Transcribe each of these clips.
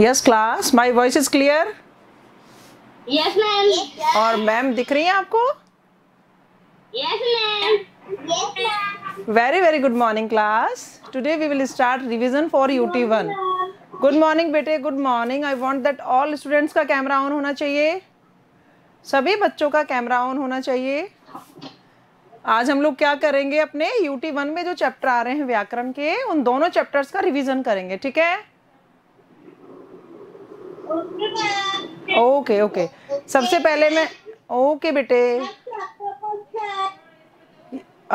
Yes class my voice is clear yes ma'am और ma'am दिख रही हैं आपको yes ma'am very very good morning class today we will start revision for UT one good morning बेटे good morning I want that all students का camera on होना चाहिए सभी बच्चों का कैमरा ऑन होना चाहिए आज हम लोग क्या करेंगे अपने यूटी वन में जो चैप्टर आ रहे हैं व्याकरण के उन दोनों चैप्टर्स का रिवीजन करेंगे ठीक है ओके ओके सबसे पहले मैं ओके बेटे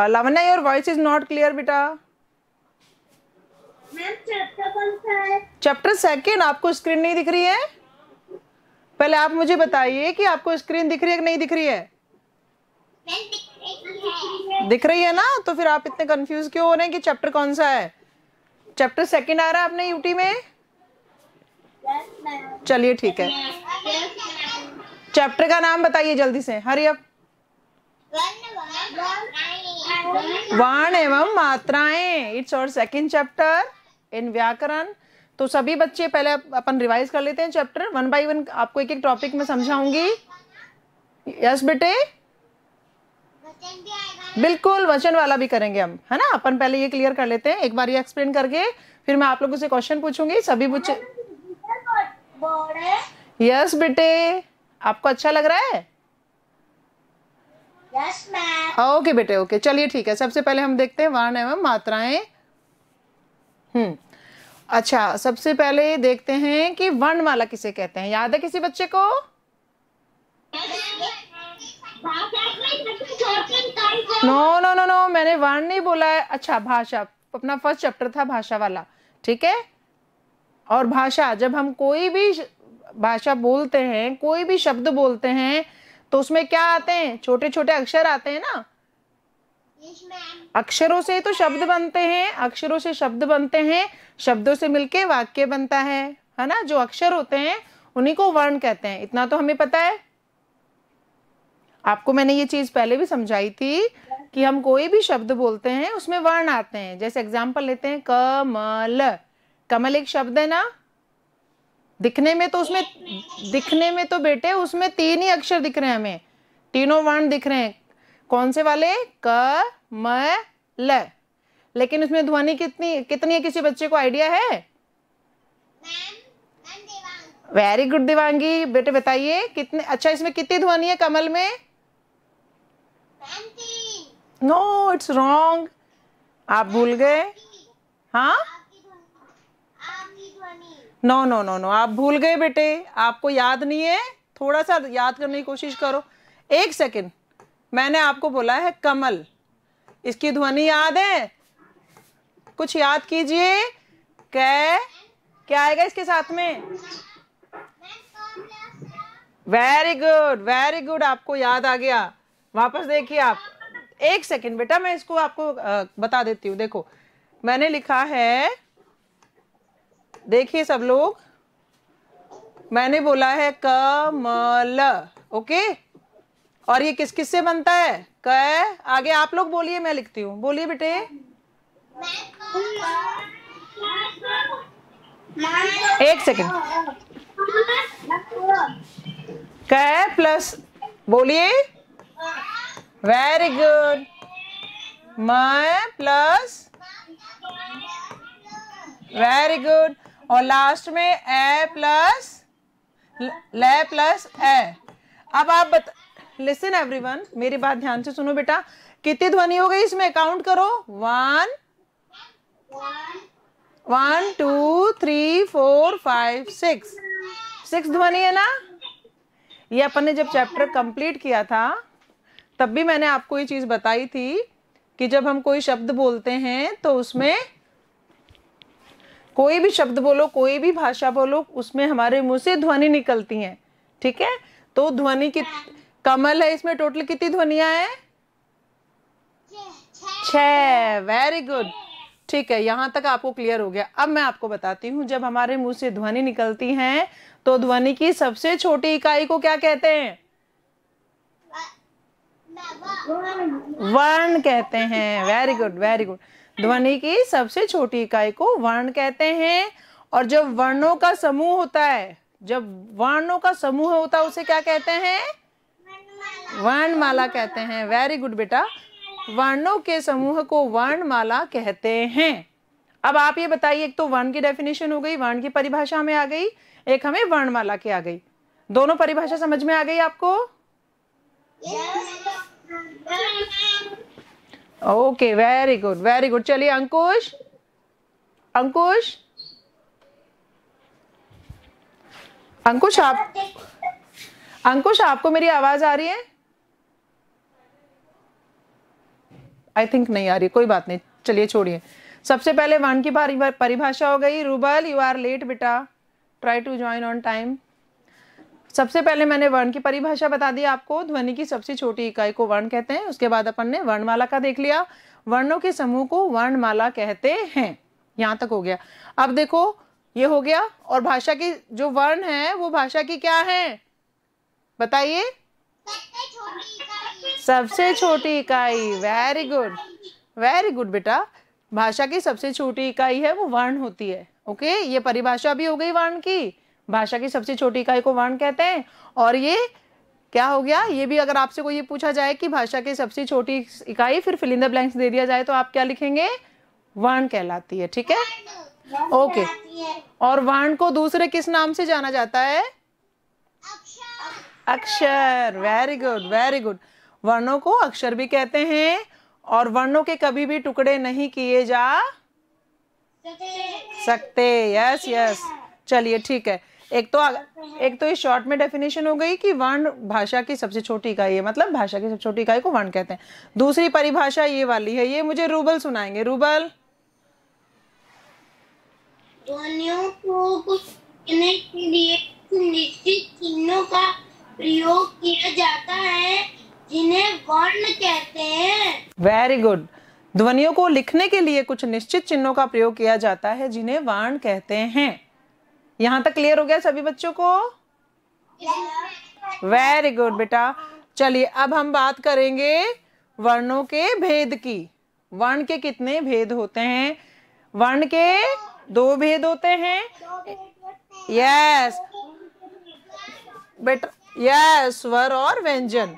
Lavna your voice is not clear बेटा चैप्टर सेकेंड आपको स्क्रीन नहीं दिख रही है पहले आप मुझे बताइए कि आपको स्क्रीन दिख रही है कि नहीं दिख रही है दिख रही है ना तो फिर आप इतने कंफ्यूज क्यों हो रहे हैं कि चैप्टर कौन सा है चैप्टर सेकेंड आ रहा है अपने यूटी में चलिए ठीक है चैप्टर का नाम बताइए जल्दी से हरी अब वर्ण एवं मात्राएं इट्स और सेकंड चैप्टर इन व्याकरण तो सभी बच्चे पहले अपन रिवाइज कर लेते हैं चैप्टर वन बाय वन आपको एक एक टॉपिक में समझाऊंगी यस बेटे बिल्कुल वचन वाला भी करेंगे हम है ना अपन पहले ये क्लियर कर लेते हैं एक बार ये एक्सप्लेन करके फिर मैं आप लोगों से क्वेश्चन पूछूंगी सभी बच्चे यस बेटे आपको अच्छा लग रहा है यस मैम ओके बेटे ओके चलिए ठीक है सबसे पहले हम देखते हैं वर्ण एवं मात्राएं हम्म अच्छा सबसे पहले देखते हैं कि वाला किसे कहते हैं याद है किसी बच्चे को नो नो नो नो मैंने वर्ण नहीं बोला है अच्छा भाषा अपना फर्स्ट चैप्टर था भाषा वाला ठीक है और भाषा जब हम कोई भी भाषा बोलते हैं कोई भी शब्द बोलते हैं तो उसमें क्या आते हैं छोटे छोटे अक्षर आते हैं ना अक्षरों से तो शब्द बनते हैं अक्षरों से शब्द बनते हैं शब्दों से मिलके वाक्य बनता है है ना जो अक्षर होते हैं उन्हीं को वर्ण कहते हैं इतना तो हमें पता है आपको मैंने ये चीज पहले भी समझाई थी कि हम कोई भी शब्द बोलते हैं उसमें वर्ण आते हैं जैसे एग्जाम्पल लेते हैं कमल कमल एक शब्द है ना दिखने में तो उसमें दिखने में तो बेटे उसमें तीन ही अक्षर दिख रहे हैं हमें तीनों वर्ण दिख रहे हैं कौन से वाले क म ल लेकिन उसमें ध्वनि कितनी कितनी है किसी बच्चे को आइडिया है वेरी गुड दिवांगी बेटे बताइए कितने अच्छा इसमें कितनी ध्वनि है कमल में नो इट्स रॉन्ग आप भूल गए हाँ नो नो नो नो आप भूल गए बेटे आपको याद नहीं है थोड़ा सा याद करने की कोशिश करो एक सेकेंड मैंने आपको बोला है कमल इसकी ध्वनि याद है कुछ याद कीजिए कै क्या आएगा इसके साथ में वेरी गुड वेरी गुड आपको याद आ गया वापस देखिए आप एक सेकेंड बेटा मैं इसको आपको बता देती हूँ देखो मैंने लिखा है देखिए सब लोग मैंने बोला है कमल ओके और ये किस किस से बनता है क आगे आप लोग बोलिए मैं लिखती हूँ बोलिए बेटे एक सेकेंड क प्लस बोलिए वेरी गुड म प्लस वेरी गुड और लास्ट में ए प्लस ले प्लस ए अब आप बता लिसन एवरीवन मेरी बात ध्यान से सुनो बेटा कितनी ध्वनि हो गई इसमें काउंट करो one one two three four five six six ध्वनि है ना ये अपन ने जब चैप्टर कंप्लीट किया था तब भी मैंने आपको ये चीज़ बताई थी कि जब हम कोई शब्द बोलते हैं तो उसमें कोई भी शब्द बोलो कोई भी भाषा बोलो उसमें हमारे मुंह से ध्वनि निकलती है ठीक है तो ध्वनि की कमल है इसमें टोटल कितनी ध्वनिया है छ वेरी गुड ठीक है यहां तक आपको क्लियर हो गया अब मैं आपको बताती हूं जब हमारे मुंह से ध्वनि निकलती है तो ध्वनि की सबसे छोटी इकाई को क्या कहते हैं वर्ण कहते हैं वेरी गुड वेरी गुड ध्वनि की सबसे छोटी इकाई को वर्ण कहते हैं और जब वर्णों का समूह होता है जब वर्णों का समूह होता है उसे क्या कहते हैं वर्णमाला कहते हैं वेरी गुड बेटा वर्णों के समूह को वर्णमाला कहते हैं अब आप ये बताइए एक तो वर्ण की डेफिनेशन हो गई वर्ण की परिभाषा में आ गई एक हमें वर्णमाला की आ गई दोनों परिभाषा समझ में आ गई आपको yes. Okay very good very good चलिए अंकुश अंकुश अंकुश आप अंकुश आपको मेरी आवाज आ रही है आई थिंक नहीं आ रही कोई बात नहीं चलिए छोड़िए सबसे पहले वन की परिभाषा हो गई रूबल यू आर लेट बेटा try to join on time सबसे पहले मैंने वर्ण की परिभाषा बता दी आपको ध्वनि की सबसे छोटी इकाई को वर्ण कहते हैं उसके बाद अपन ने वर्णमाला का देख लिया वर्णों के समूह को वर्णमाला कहते हैं यहां तक हो गया अब देखो ये हो गया और भाषा की जो वर्ण है वो भाषा की क्या है बताइए सबसे छोटी इकाई वेरी गुड वेरी गुड बेटा भाषा की सबसे छोटी इकाई है वो वर्ण होती है ओके ये परिभाषा भी हो गई वर्ण की भाषा की सबसे छोटी इकाई को वर्ण कहते हैं और ये क्या हो गया ये भी अगर आपसे कोई ये पूछा जाए कि भाषा की सबसे छोटी इकाई फिर फिलिंदा ब्लैंक्स दे दिया जाए तो आप क्या लिखेंगे वर्ण कहलाती है ठीक है ओके और वर्ण को दूसरे किस नाम से जाना जाता है अक्षर वेरी गुड वेरी गुड वर्णों को अक्षर भी कहते हैं और वर्णों के कभी भी टुकड़े नहीं किए जा सकते यस यस चलिए ठीक है एक तो, तो एक तो इस शॉर्ट में डेफिनेशन हो गई कि वर्ण भाषा की सबसे छोटी इकाई है मतलब भाषा की सबसे छोटी इकाई को वर्ण कहते हैं दूसरी परिभाषा ये वाली है ये मुझे रूबल सुनाएंगे रूबल ध्वनियों को कुछ के लिए निश्चित चिन्हों का प्रयोग किया जाता है जिन्हें वर्ण कहते हैं वेरी गुड ध्वनियों को लिखने के लिए कुछ निश्चित चिन्हों का प्रयोग किया जाता है जिन्हें वर्ण कहते हैं यहाँ तक क्लियर हो गया सभी बच्चों को वेरी गुड बेटा चलिए अब हम बात करेंगे वर्णों के भेद की वर्ण के कितने भेद होते हैं वर्ण के दो भेद होते हैं यस बेटा यस स्वर और व्यंजन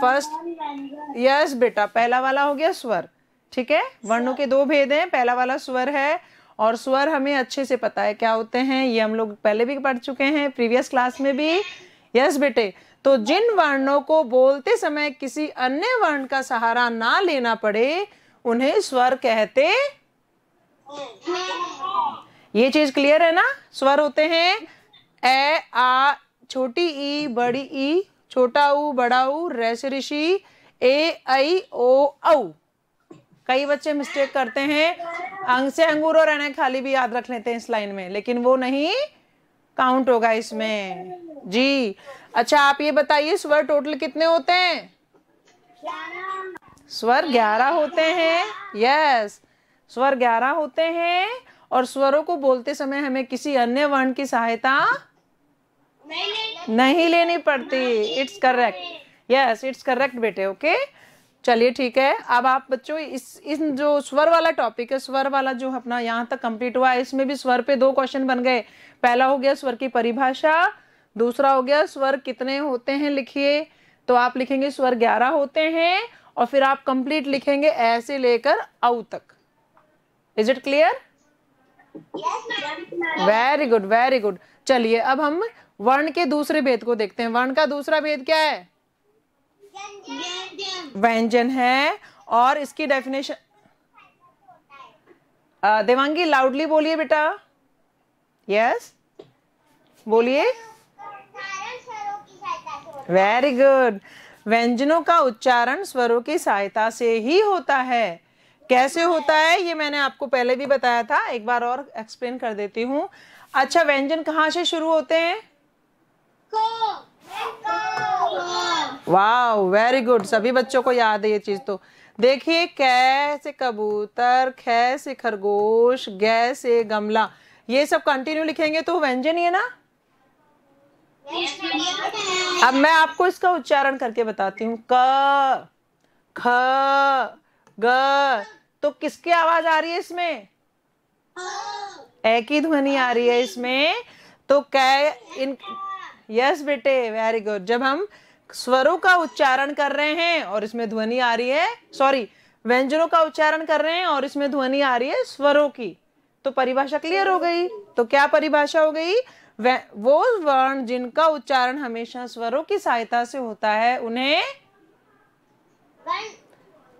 फर्स्ट यस बेटा पहला वाला हो गया स्वर ठीक है वर्णों के दो भेद हैं पहला वाला स्वर है और स्वर हमें अच्छे से पता है क्या होते हैं ये हम लोग पहले भी पढ़ चुके हैं प्रीवियस क्लास में भी यस बेटे तो जिन वर्णों को बोलते समय किसी अन्य वर्ण का सहारा ना लेना पड़े उन्हें स्वर कहते ये चीज क्लियर है ना स्वर होते हैं ए आ छोटी ई बड़ी ई छोटा ऊ बड़ा ऊ रेस ऋषि ए आई ओ औ कई बच्चे मिस्टेक करते हैं अंग से अंगूर और अनेक खाली भी याद रख लेते हैं इस लाइन में लेकिन वो नहीं काउंट होगा इसमें जी अच्छा आप ये बताइए स्वर टोटल कितने होते हैं स्वर ग्यारह होते हैं यस स्वर ग्यारह होते हैं और स्वरों को बोलते समय हमें किसी अन्य वर्ण की सहायता नहीं, नहीं लेनी पड़ती it's correct yes it's correct बेटे ओके okay? चलिए ठीक है अब आप बच्चों इस इन जो स्वर वाला टॉपिक है स्वर वाला जो अपना यहाँ तक कंप्लीट हुआ है इसमें भी स्वर पे दो क्वेश्चन बन गए पहला हो गया स्वर की परिभाषा दूसरा हो गया स्वर कितने होते हैं लिखिए तो आप लिखेंगे स्वर ग्यारह होते हैं और फिर आप कंप्लीट लिखेंगे ऐसे लेकर औ तक is it clear very good very good चलिए अब हम वर्ण के दूसरे भेद को देखते हैं वर्ण का दूसरा भेद क्या है व्यंजन है और इसकी डेफिनेशन देवांगी लाउडली बोलिए बेटा यस बोलिए वेरी गुड व्यंजनों का उच्चारण स्वरों की सहायता से ही होता है कैसे होता है ये मैंने आपको पहले भी बताया था एक बार और एक्सप्लेन कर देती हूँ अच्छा व्यंजन कहाँ से शुरू होते हैं वाह वेरी गुड सभी बच्चों को याद है ये चीज तो देखिए कै से कबूतर खै से खरगोश गै से गमला ये सब कंटिन्यू लिखेंगे तो व्यंजन ही है ना अब मैं आपको इसका उच्चारण करके बताती हूँ क ख ग तो किसकी आवाज आ रही है इसमें हाँ। एक ही ध्वनि आ रही है इसमें तो कै इन यस बेटे वेरी गुड जब हम स्वरों का उच्चारण कर रहे हैं और इसमें ध्वनि आ रही है सॉरी व्यंजनों का उच्चारण कर रहे हैं और इसमें ध्वनि आ रही है स्वरों की तो परिभाषा क्लियर हो गई तो क्या परिभाषा हो गई वो वर्ण जिनका उच्चारण हमेशा स्वरों की सहायता से होता है उन्हें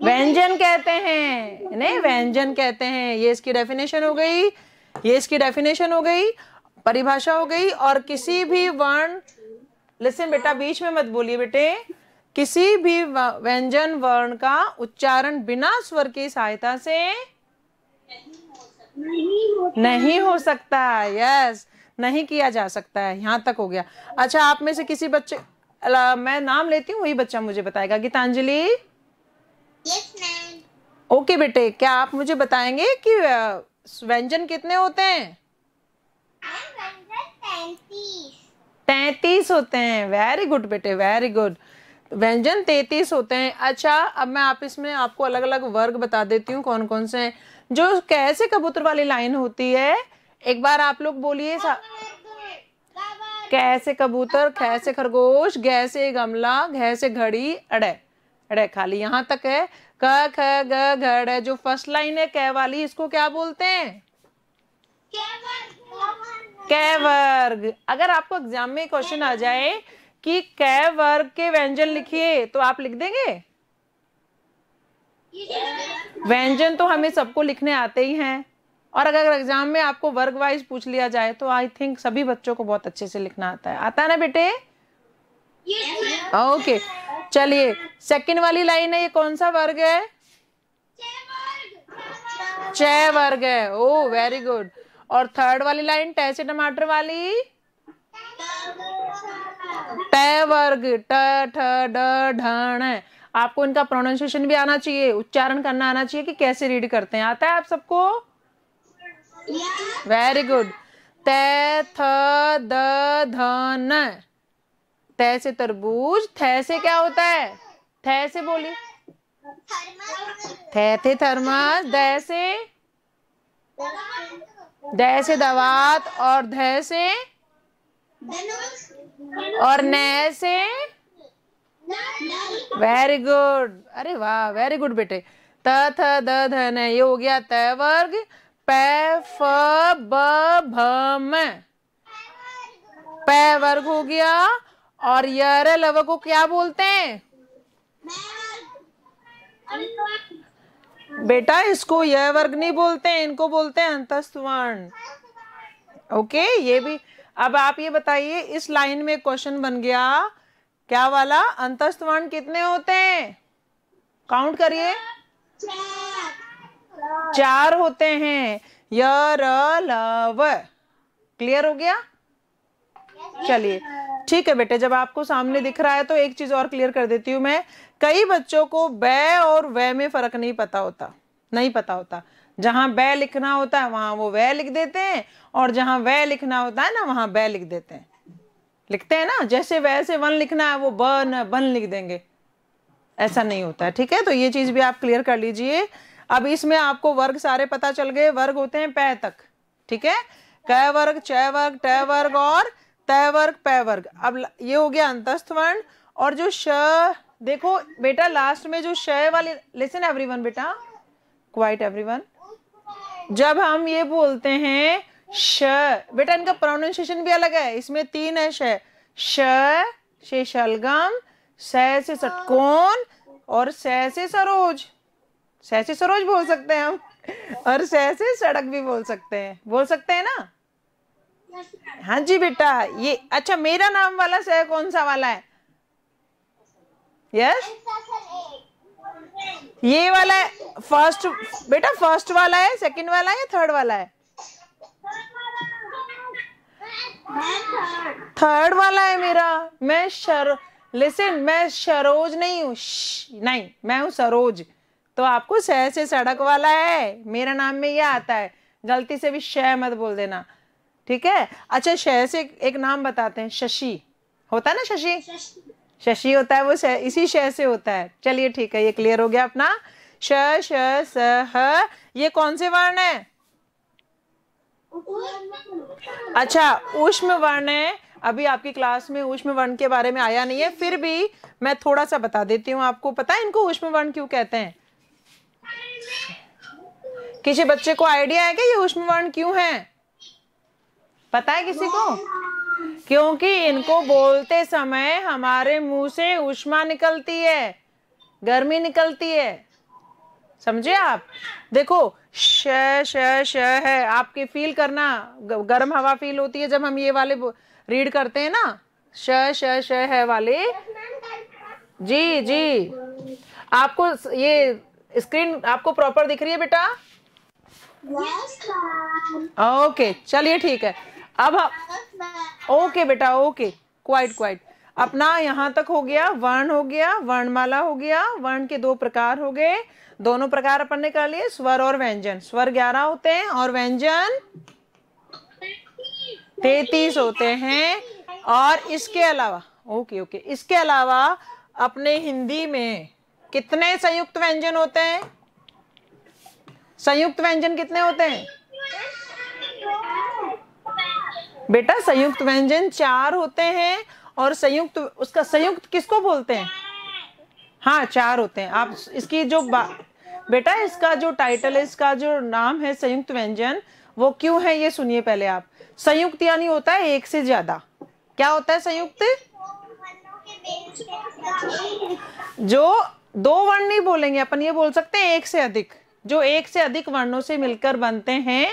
व्यंजन कहते हैं नहीं व्यंजन कहते हैं ये इसकी डेफिनेशन हो गई ये इसकी डेफिनेशन हो गई परिभाषा हो गई और किसी भी वर्ण लिसन बेटा बीच में मत बोलिए बेटे किसी भी व्यंजन वर्ण का उच्चारण बिना स्वर की सहायता से नहीं हो, सकता यस नहीं किया जा सकता है यहां तक हो गया अच्छा आप में से किसी बच्चे अला, मैं नाम लेती हूँ वही बच्चा मुझे बताएगा गीतांजलि ओके yes, बेटे क्या आप मुझे बताएंगे कि व्यंजन कितने होते हैं तैतीस होते हैं वेरी गुड बेटे वेरी गुड व्यंजन तैतीस होते हैं अच्छा अब मैं आप इसमें आपको अलग अलग वर्ग बता देती हूँ कौन कौन से हैं जो कैसे कबूतर वाली लाइन होती है एक बार आप लोग बोलिए कैसे कबूतर कैसे खरगोश गैसे गमला घैसे घड़ी अड़े अड़े खाली यहाँ तक है क ख ग घड़ जो फर्स्ट लाइन है कै वाली इसको क्या बोलते हैं कै वर्ग अगर आपको एग्जाम में क्वेश्चन आ जाए कि कै वर्ग के व्यंजन लिखिए तो आप लिख देंगे व्यंजन तो हमें सबको लिखने आते ही हैं और अगर एग्जाम में आपको वर्ग वाइज पूछ लिया जाए तो आई थिंक सभी बच्चों को बहुत अच्छे से लिखना आता है आता है ना बेटे ओके चलिए सेकंड वाली लाइन है ये कौन सा वर्ग है चय वर्ग है ओ वेरी गुड और थर्ड वाली लाइन टैसे से टमाटर वाली ट वर्ग आपको इनका प्रोनाउंसिएशन भी आना चाहिए उच्चारण करना आना चाहिए कि कैसे रीड करते हैं आता है आप सबको वेरी गुड त थ द धन तय से तरबूज थे से क्या होता है थे से बोली थे थे थर्मस दैसे से दय से दवात और धय से और न से वेरी गुड अरे वाह वेरी गुड बेटे त थ द ध न ये हो गया त वर्ग प फ ब भ म प वर्ग हो गया और यर लव को क्या बोलते हैं बेटा इसको यह वर्ग नहीं बोलते हैं इनको बोलते हैं अंतस्थ वर्ण ओके ये भी अब आप ये बताइए इस लाइन में क्वेश्चन बन गया क्या वाला अंतस्थ वर्ण कितने होते हैं काउंट करिए चार होते हैं यर लव क्लियर हो गया चलिए ठीक है बेटे जब आपको सामने दिख रहा है तो एक चीज और क्लियर कर देती हूँ मैं कई बच्चों को बै और वे में फर्क नहीं पता होता नहीं पता होता जहां बै लिखना होता है वहां वो वे लिख देते हैं और जहां वह लिखना होता है ना वहां बे लिख देते हैं लिखते हैं ना जैसे वैसे वन लिखना है वो बन बन लिख देंगे ऐसा नहीं होता है ठीक है तो ये चीज भी आप क्लियर कर लीजिए अब इसमें आपको वर्ग सारे पता चल गए वर्ग होते हैं पै तक ठीक है क वर्ग च वर्ग ट वर्ग और तय वर्ग पै वर्ग अब ये हो गया अंतस्थ वर्ण और जो श देखो बेटा लास्ट में जो शय वाली लिसन एवरीवन बेटा क्वाइट एवरीवन जब हम ये बोलते हैं श बेटा इनका प्रोनाउंसिएशन भी अलग है इसमें तीन है श श से शलगम स से सटकोन और से सरोज स से सरोज बोल सकते हैं हम और सह से सड़क भी बोल सकते हैं बोल सकते हैं ना हाँ जी बेटा ये अच्छा मेरा नाम वाला सर कौन सा वाला है यस ये वाला है फर्स्ट बेटा फर्स्ट वाला है सेकंड वाला है या थर्ड वाला है थर्ड वाला है मेरा मैं शर लिसन मैं सरोज नहीं हूँ नहीं मैं हूँ सरोज तो आपको सह से सड़क वाला है मेरा नाम में यह आता है गलती से भी शह मत बोल देना ठीक है अच्छा शह से एक नाम बताते हैं शशि होता है ना शशि शशि होता है वो शह, इसी शह से होता है चलिए ठीक है ये क्लियर हो गया अपना श श स ह ये कौन से वर्ण है अच्छा उष्म वर्ण है अभी आपकी क्लास में उष्म वर्ण के बारे में आया नहीं है फिर भी मैं थोड़ा सा बता देती हूँ आपको पता है इनको उष्म वर्ण क्यों कहते हैं किसी बच्चे को आइडिया है कि ये उष्म वर्ण क्यों है पता है किसी को क्योंकि इनको बोलते समय हमारे मुंह से उष्मा निकलती है गर्मी निकलती है समझे आप देखो श श श है आपके फील करना गर्म हवा फील होती है जब हम ये वाले रीड करते हैं ना श श श है वाले जी जी आपको ये स्क्रीन आपको प्रॉपर दिख रही है बेटा ओके चलिए ठीक है अब आप ओके बेटा ओके क्वाइट क्वाइट अपना यहाँ तक हो गया वर्ण हो गया वर्णमाला हो गया वर्ण के दो प्रकार हो गए दोनों प्रकार अपन ने कर लिए स्वर और व्यंजन स्वर ग्यारह होते हैं और व्यंजन तैतीस होते हैं और इसके अलावा ओके ओके इसके अलावा अपने हिंदी में कितने संयुक्त व्यंजन होते हैं संयुक्त व्यंजन कितने होते हैं बेटा संयुक्त व्यंजन चार होते हैं और संयुक्त उसका संयुक्त किसको बोलते हैं हाँ चार होते हैं आप इसकी जो बेटा इसका जो टाइटल है इसका जो नाम है संयुक्त व्यंजन वो क्यों है ये सुनिए पहले आप संयुक्त यानी होता है एक से ज्यादा क्या होता है संयुक्त जो दो वर्ण नहीं बोलेंगे अपन ये बोल सकते हैं एक से अधिक जो एक से अधिक वर्णों से मिलकर बनते हैं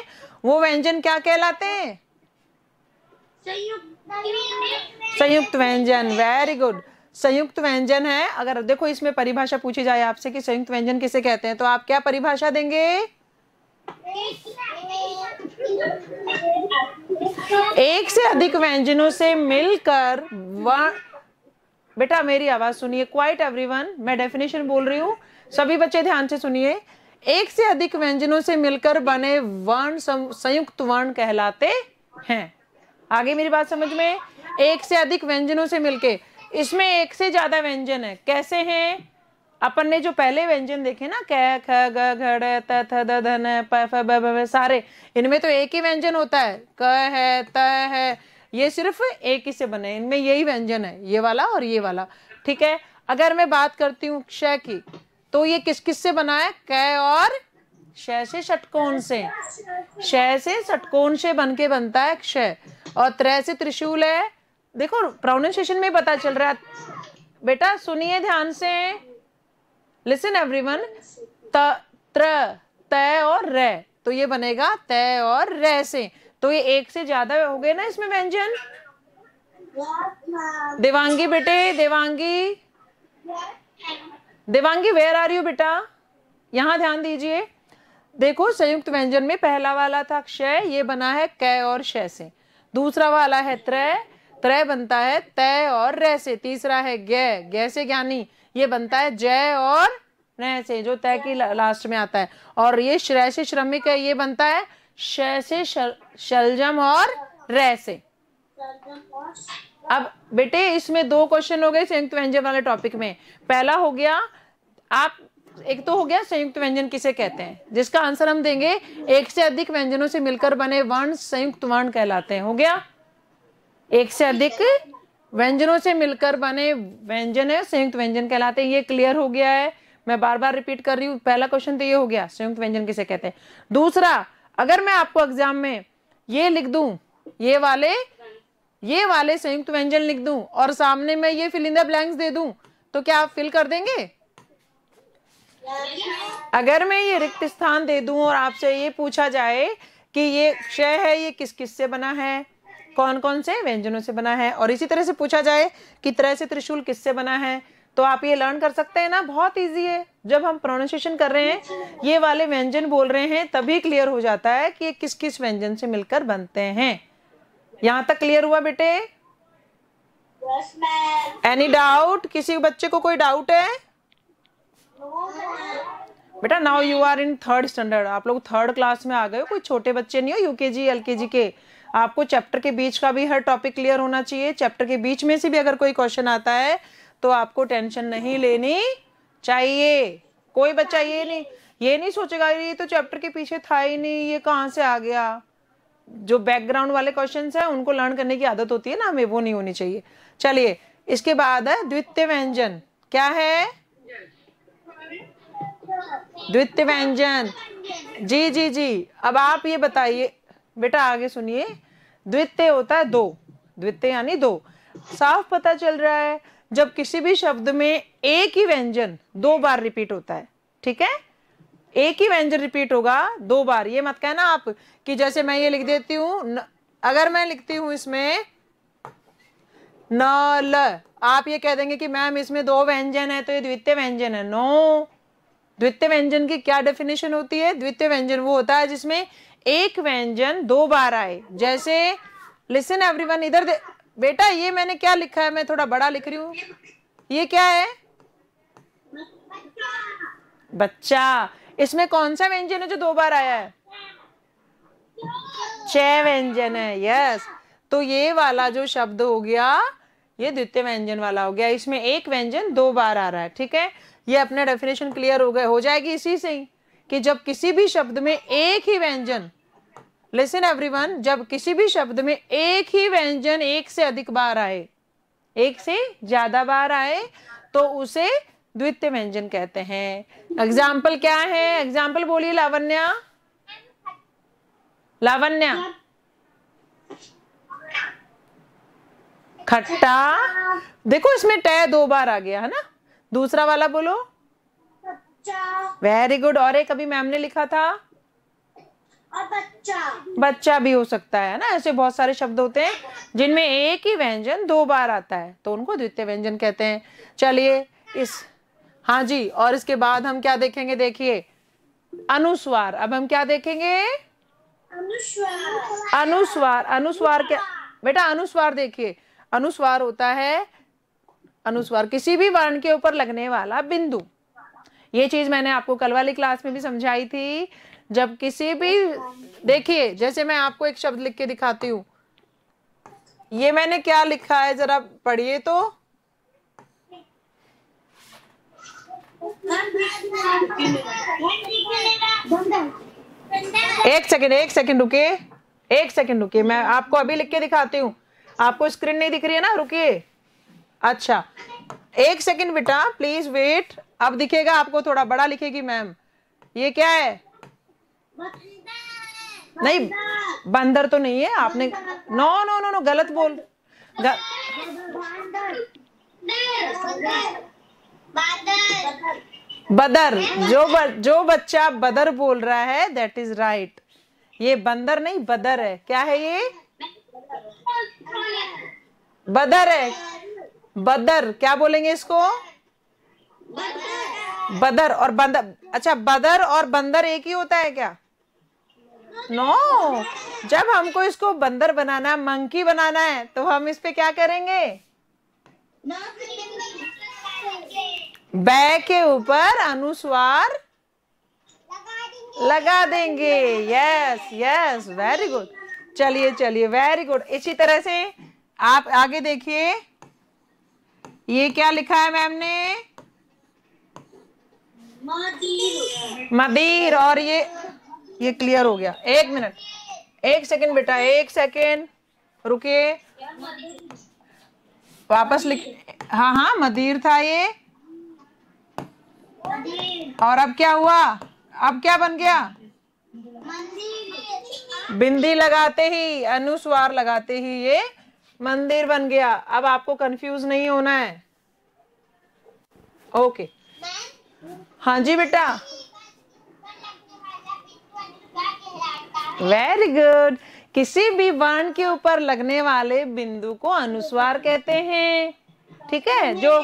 वो व्यंजन क्या कहलाते हैं संयुक्त व्यंजन वेरी गुड संयुक्त व्यंजन है अगर देखो इसमें परिभाषा पूछी जाए आपसे कि संयुक्त व्यंजन किसे कहते हैं तो आप क्या परिभाषा देंगे एक से अधिक व्यंजनों से मिलकर वर्ण बेटा मेरी आवाज सुनिए क्वाइट एवरीवन मैं डेफिनेशन बोल रही हूँ सभी बच्चे ध्यान से सुनिए एक से अधिक व्यंजनों से मिलकर बने वर्ण संयुक्त वर्ण कहलाते हैं आगे मेरी बात समझ में एक से अधिक व्यंजनों से मिलके इसमें एक से ज्यादा व्यंजन है कैसे हैं अपन ने जो पहले व्यंजन देखे ना क ख ग त थ द प फ ब भ सारे इनमें तो एक ही व्यंजन होता है क है त है ये सिर्फ एक ही से बने इनमें यही व्यंजन है ये वाला और ये वाला ठीक है अगर मैं बात करती हूँ क्षय की तो ये किस किस से बना है क और शय से षटकोण से शय से षटकोण से बन के बनता है क्षय और त्रय से त्रिशूल है देखो प्रोनाउंसिएशन में पता चल रहा है बेटा सुनिए ध्यान से लिसन एवरी वन त्र तय और र तो ये बनेगा तय और र से तो ये एक से ज्यादा हो गए ना इसमें व्यंजन देवांगी बेटे Devangi Devangi where are you बेटा यहां ध्यान दीजिए देखो संयुक्त व्यंजन में पहला वाला था क्षय ये बना है कै और शय से दूसरा वाला है त्रय त्रय बनता है तय और रह से तीसरा है गय गय से ज्ञानी ये बनता है जय और रह से जो तय की लास्ट में आता है और ये श्रय से श्रमिक है ये बनता है शय से शलजम और रह से अब बेटे इसमें दो क्वेश्चन हो गए संयुक्त व्यंजन वाले टॉपिक में पहला हो गया आप एक तो हो गया संयुक्त व्यंजन किसे कहते हैं जिसका आंसर हम देंगे एक से अधिक व्यंजनों से मिलकर बने वर्ण संयुक्त वर्ण कहलाते हैं हो गया एक से अधिक व्यंजनों से मिलकर बने व्यंजन है संयुक्त व्यंजन कहलाते हैं ये क्लियर हो गया है मैं बार बार रिपीट कर रही हूँ पहला क्वेश्चन तो ये हो गया संयुक्त व्यंजन किसे कहते हैं दूसरा अगर मैं आपको एग्जाम में ये लिख दू ये वाले ये वाले संयुक्त व्यंजन लिख दू और सामने में ये फिलिंदा ब्लैंक्स दे दू तो क्या आप फिल कर देंगे अगर मैं ये रिक्त स्थान दे दूं और आपसे ये पूछा जाए कि ये क्षय है ये किस किस से बना है कौन कौन से व्यंजनों से बना है और इसी तरह से पूछा जाए कि तरह से त्रिशूल किससे बना है तो आप ये लर्न कर सकते हैं ना बहुत इजी है जब हम प्रोनाउंसिएशन कर रहे हैं ये वाले व्यंजन बोल रहे हैं तभी क्लियर हो जाता है कि ये किस किस व्यंजन से मिलकर बनते हैं यहाँ तक क्लियर हुआ बेटे एनी डाउट किसी बच्चे को कोई डाउट है बेटा now you are in third standard आप लोग थर्ड क्लास में आ गए हो कोई छोटे बच्चे नहीं हो यूकेजी एलकेजी के आपको चैप्टर के बीच का भी हर टॉपिक क्लियर होना चाहिए चैप्टर के बीच में से भी अगर कोई क्वेश्चन आता है तो आपको टेंशन नहीं लेनी चाहिए कोई बच्चा ये नहीं ये नहीं सोचेगा ये तो चैप्टर के पीछे था ही नहीं ये कहाँ से आ गया जो बैकग्राउंड वाले क्वेश्चन है उनको लर्न करने की आदत होती है ना हमें वो नहीं होनी चाहिए चलिए इसके बाद है द्वितीय व्यंजन क्या है द्वितीय व्यंजन जी जी जी अब आप ये बताइए बेटा आगे सुनिए द्वितीय होता है दो द्वितीय यानी दो साफ पता चल रहा है जब किसी भी शब्द में एक ही व्यंजन दो बार रिपीट होता है ठीक है एक ही व्यंजन रिपीट होगा दो बार ये मत कहना आप कि जैसे मैं ये लिख देती हूँ अगर मैं लिखती हूं इसमें नल आप ये कह देंगे कि मैम इसमें दो व्यंजन है तो ये द्वितीय व्यंजन है नो द्वितीय व्यंजन की क्या डेफिनेशन होती है द्वितीय व्यंजन वो होता है जिसमें एक व्यंजन दो बार आए जैसे लिसन एवरीवन इधर बेटा ये मैंने क्या लिखा है मैं थोड़ा बड़ा लिख रही हूँ ये क्या है बच्चा इसमें कौन सा व्यंजन है जो दो बार आया है छह व्यंजन है यस तो ये वाला जो शब्द हो गया ये द्वितीय व्यंजन वाला हो गया इसमें एक व्यंजन दो बार आ रहा है ठीक है ये अपने डेफिनेशन क्लियर हो गए हो जाएगी इसी से ही कि जब किसी भी शब्द में एक ही व्यंजन लिसन एवरीवन जब किसी भी शब्द में एक ही व्यंजन एक से अधिक बार आए एक से ज्यादा बार आए तो उसे द्वितीय व्यंजन कहते हैं एग्जाम्पल क्या है एग्जाम्पल बोलिए लावण्या लावण्या खट्टा देखो इसमें टय दो बार आ गया है ना दूसरा वाला बोलो वेरी गुड और एक अभी मैम ने लिखा था और बच्चा बच्चा भी हो सकता है ना ऐसे बहुत सारे शब्द होते हैं जिनमें एक ही व्यंजन दो बार आता है तो उनको द्वितीय व्यंजन कहते हैं चलिए इस हाँ जी और इसके बाद हम क्या देखेंगे देखिए अनुस्वार अब हम क्या देखेंगे अनुस्वार अनुस्वार अनुस्वार क्या बेटा अनुस्वार देखिए अनुस्वार होता है अनुस्वार किसी भी वर्ण के ऊपर लगने वाला बिंदु ये चीज मैंने आपको कल वाली क्लास में भी समझाई थी जब किसी भी देखिए जैसे मैं आपको एक शब्द लिख के दिखाती हूँ ये मैंने क्या लिखा है जरा पढ़िए तो एक सेकंड एक सेकंड रुकिए एक सेकंड रुकिए मैं आपको अभी लिख के दिखाती हूँ आपको स्क्रीन नहीं दिख रही है ना रुकिए अच्छा एक सेकंड बेटा प्लीज वेट अब दिखेगा आपको थोड़ा बड़ा लिखेगी मैम ये क्या है नहीं बंदर तो नहीं है आपने नो नो नो नो गलत बोल बदर जो ब, जो बच्चा बदर बोल रहा है दैट इज राइट ये बंदर नहीं बदर है क्या है ये बदर है बदर क्या बोलेंगे इसको बदर, बदर और बंदर अच्छा बदर और बंदर एक ही होता है क्या नो no. जब हमको इसको बंदर बनाना है मंकी बनाना है तो हम इस पे क्या करेंगे बै के ऊपर अनुस्वार लगा देंगे यस यस वेरी गुड चलिए चलिए वेरी गुड इसी तरह से आप आगे देखिए ये क्या लिखा है मैम ने मदीर मदीर और ये ये क्लियर हो गया एक मिनट एक सेकंड बेटा एक सेकंड रुकिए वापस लिख हाँ हाँ मदीर था ये और अब क्या हुआ अब क्या बन गया बिंदी लगाते ही अनुस्वार लगाते ही ये मंदिर बन गया अब आपको कंफ्यूज नहीं होना है ओके हाँ जी बेटा वेरी गुड किसी भी वर्ण के ऊपर लगने वाले बिंदु को अनुस्वार कहते हैं ठीक है जो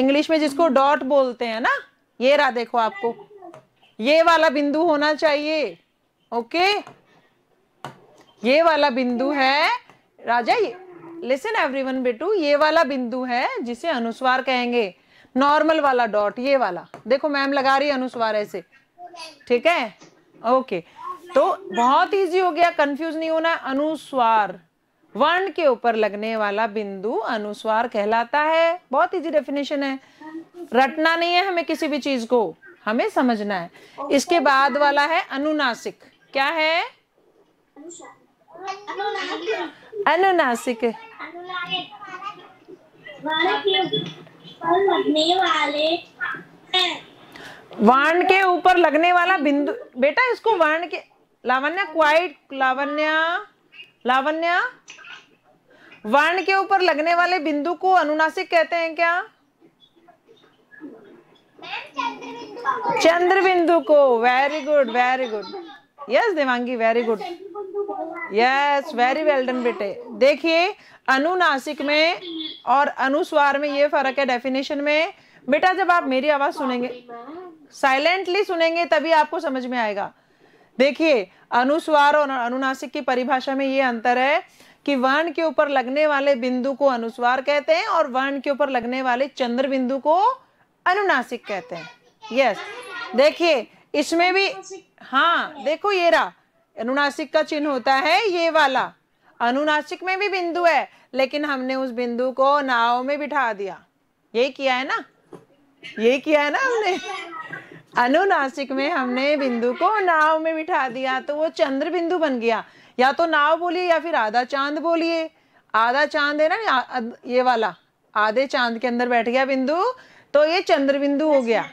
इंग्लिश में जिसको डॉट बोलते हैं ना ये रहा देखो आपको ये वाला बिंदु होना चाहिए ओके ये वाला बिंदु है राजा ये लिसन एवरीवन बेटू ये वाला बिंदु है जिसे अनुस्वार कहेंगे नॉर्मल वाला डॉट ये वाला देखो मैम लगा रही अनुस्वार ऐसे ठीक है ओके तो बहुत इजी हो गया कंफ्यूज नहीं होना अनुस्वार वर्ण के ऊपर लगने वाला बिंदु अनुस्वार कहलाता है बहुत इजी डेफिनेशन है रटना नहीं है हमें किसी भी चीज को हमें समझना है इसके बाद वाला है अनुनासिक क्या है अनुनासिक वाण के ऊपर लगने वाला बिंदु बेटा इसको वाण के लावण्य क्वाइट लावण्या लावण्या वर्ण के ऊपर लगने वाले बिंदु को अनुनासिक कहते हैं क्या चंद्र बिंदु को very good very good yes Devangi very good yes very well done बेटे देखिए अनुनासिक में और अनुस्वार में ये फर्क है डेफिनेशन में बेटा जब आप मेरी आवाज सुनेंगे साइलेंटली सुनेंगे तभी आपको समझ में आएगा देखिए अनुस्वार और अनुनासिक की परिभाषा में ये अंतर है कि वर्ण के ऊपर लगने वाले बिंदु को अनुस्वार कहते हैं और वर्ण के ऊपर लगने वाले चंद्र बिंदु को अनुनासिक कहते हैं यस yes. देखिए इसमें भी हाँ देखो ये रहा अनुनासिक का चिन्ह होता है ये वाला अनुनासिक में भी बिंदु है लेकिन हमने उस बिंदु को नाव में बिठा दिया ये किया है ना ये किया है ना हमने अनुनासिक में हमने बिंदु को नाव में बिठा दिया तो वो चंद्र बिंदु बन गया या तो नाव बोलिए या फिर आधा चांद बोलिए आधा चांद है ना ये वाला आधे चांद के अंदर बैठ गया बिंदु तो ये चंद्र बिंदु हो गया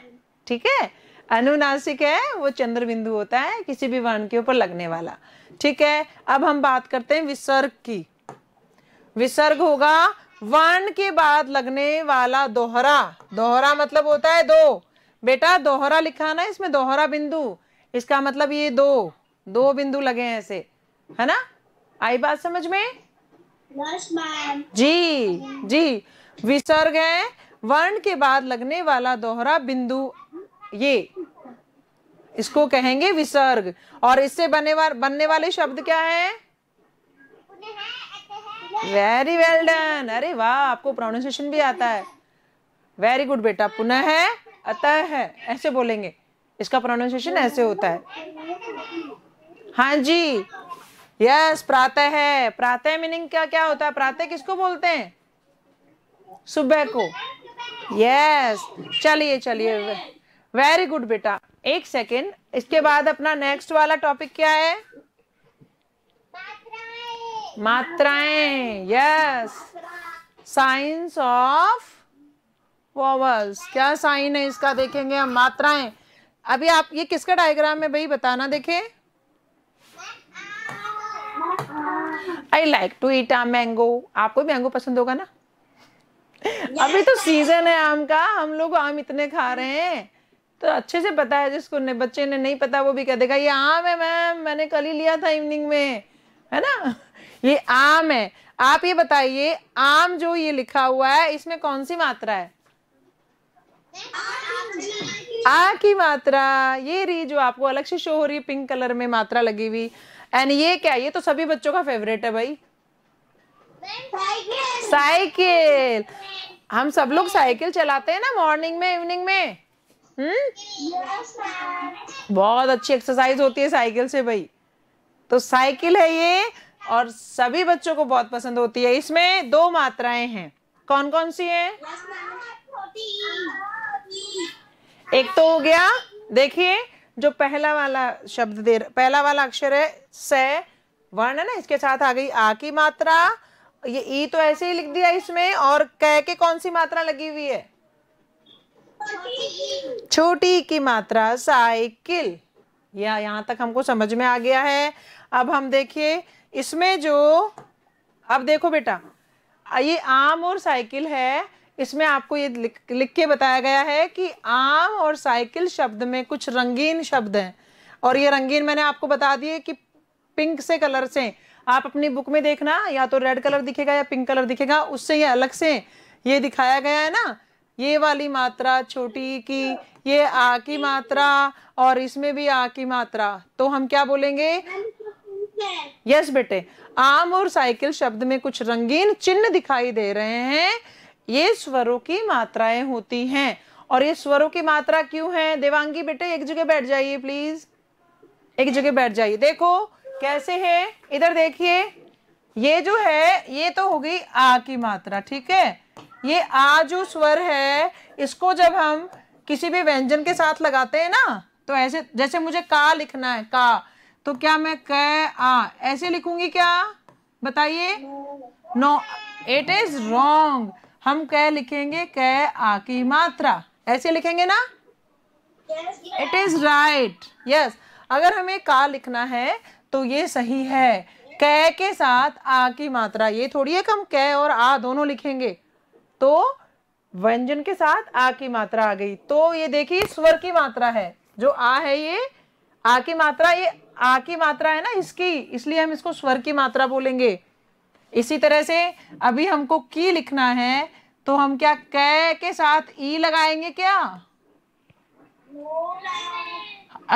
ठीक है अनुनासिक है वो चंद्र बिंदु होता है किसी भी वर्ण के ऊपर लगने वाला ठीक है अब हम बात करते हैं विसर्ग की विसर्ग होगा वर्ण के बाद लगने वाला दोहरा दोहरा मतलब होता है दो बेटा दोहरा लिखा ना इसमें दोहरा बिंदु इसका मतलब ये दो दो बिंदु लगे हैं ऐसे है ना आई बात समझ में जी जी विसर्ग है वर्ण के बाद लगने वाला दोहरा बिंदु ये इसको कहेंगे विसर्ग और इससे बने वा, बनने वाले शब्द क्या है वेरी वेल डन अरे वाह आपको प्रोनाउंसिएशन भी आता है वेरी गुड बेटा पुनः है अतः है ऐसे बोलेंगे इसका प्रोनाउंसिएशन ऐसे होता है हाँ जी यस प्रातः है प्रातः मीनिंग क्या क्या होता है प्रातः किसको बोलते हैं सुबह को यस चलिए चलिए वेरी गुड बेटा एक सेकेंड इसके बाद अपना नेक्स्ट वाला टॉपिक क्या है मात्राएं यस साइंस ऑफ वॉवल्स क्या साइन है इसका देखेंगे हम मात्राएं अभी आप ये किसका डायग्राम है भाई बताना देखे I like to eat a mango आपको भी मैंगो पसंद होगा ना अभी तो सीजन है आम का हम लोग आम इतने खा रहे हैं तो अच्छे से पता है जिसको ने, बच्चे ने नहीं पता वो भी कह देगा ये आम है मैम मैंने कल ही लिया था इवनिंग में है ना ये आम है आप ये बताइए आम जो ये लिखा हुआ है इसमें कौन सी मात्रा है आ की मात्रा ये रही जो आपको अलग से शो हो रही है पिंक कलर में मात्रा लगी हुई एंड ये क्या ये तो सभी बच्चों का फेवरेट है भाई साइकिल हम सब लोग साइकिल चलाते हैं ना मॉर्निंग में इवनिंग में हम्म बहुत अच्छी एक्सरसाइज होती है साइकिल से भाई तो साइकिल है ये और सभी बच्चों को बहुत पसंद होती है इसमें दो मात्राएं हैं कौन कौन सी है एक तो हो गया देखिए जो पहला वाला शब्द दे पहला वाला अक्षर है स वर्ण है ना इसके साथ आ गई आ की मात्रा ये ई तो ऐसे ही लिख दिया इसमें और कह के कौन सी मात्रा लगी हुई है छोटी की मात्रा साइकिल या यहां तक हमको समझ में आ गया है अब हम देखिए इसमें जो अब देखो बेटा ये आम और साइकिल है इसमें आपको ये लिख, लिख के बताया गया है कि आम और साइकिल शब्द में कुछ रंगीन शब्द हैं और ये रंगीन मैंने आपको बता दिए कि पिंक से कलर से आप अपनी बुक में देखना या तो रेड कलर दिखेगा या पिंक कलर दिखेगा उससे ये अलग से ये दिखाया गया है ना ये वाली मात्रा छोटी की ये आ की मात्रा और इसमें भी आ की मात्रा तो हम क्या बोलेंगे यस बेटे आम और साइकिल शब्द में कुछ रंगीन चिन्ह दिखाई दे रहे हैं ये स्वरों की मात्राएं होती हैं और ये स्वरों की मात्रा क्यों है देवांगी बेटे एक जगह बैठ जाइए प्लीज एक जगह बैठ जाइए देखो कैसे है इधर देखिए ये जो है ये तो होगी आ की मात्रा ठीक है ये आ जो स्वर है इसको जब हम किसी भी व्यंजन के साथ लगाते हैं ना तो ऐसे जैसे मुझे का लिखना है का तो क्या मैं क आ ऐसे लिखूंगी क्या बताइए नो इट इज रॉन्ग हम कह लिखेंगे क आ की मात्रा ऐसे लिखेंगे ना इट इज राइट यस अगर हमें का लिखना है तो ये सही है क के साथ आ की मात्रा ये थोड़ी है कि हम क और आ दोनों लिखेंगे तो व्यंजन के साथ आ की मात्रा आ गई तो ये देखिए स्वर की मात्रा है जो आ है ये आ की मात्रा ये आ की मात्रा है ना इसकी इसलिए हम इसको स्वर की मात्रा बोलेंगे इसी तरह से अभी हमको की लिखना है तो हम क्या कै के साथ ई लगाएंगे क्या